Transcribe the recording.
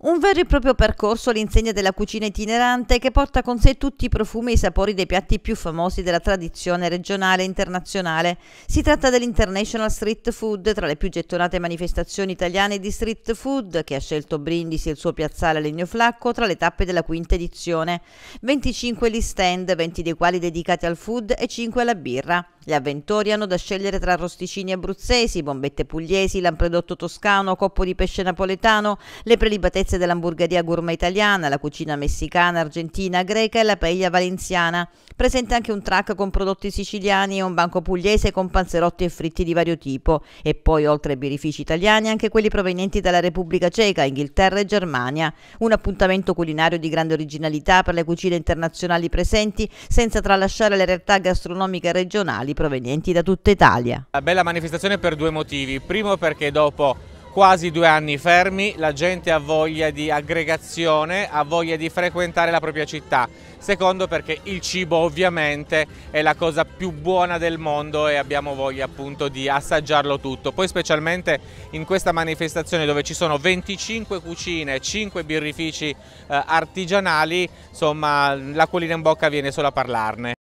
Un vero e proprio percorso all'insegna della cucina itinerante che porta con sé tutti i profumi e i sapori dei piatti più famosi della tradizione regionale e internazionale. Si tratta dell'International Street Food, tra le più gettonate manifestazioni italiane di street food, che ha scelto Brindisi e il suo piazzale a Legno Flacco tra le tappe della quinta edizione. 25 gli stand, 20 dei quali dedicati al food e 5 alla birra. Gli avventori hanno da scegliere tra rosticini abruzzesi, bombette pugliesi, lampredotto toscano, coppo di pesce napoletano, le prelibatezze dell'hamburgeria gourmet italiana, la cucina messicana, argentina, greca e la paella valenziana. Presente anche un track con prodotti siciliani e un banco pugliese con panzerotti e fritti di vario tipo. E poi, oltre ai birrifici italiani, anche quelli provenienti dalla Repubblica Ceca, Inghilterra e Germania. Un appuntamento culinario di grande originalità per le cucine internazionali presenti, senza tralasciare le realtà gastronomiche regionali nazionali provenienti da tutta Italia. La bella manifestazione per due motivi. Primo perché dopo quasi due anni fermi, la gente ha voglia di aggregazione, ha voglia di frequentare la propria città. Secondo perché il cibo ovviamente è la cosa più buona del mondo e abbiamo voglia appunto di assaggiarlo tutto. Poi specialmente in questa manifestazione dove ci sono 25 cucine, 5 birrifici eh, artigianali, insomma la colina in bocca viene solo a parlarne.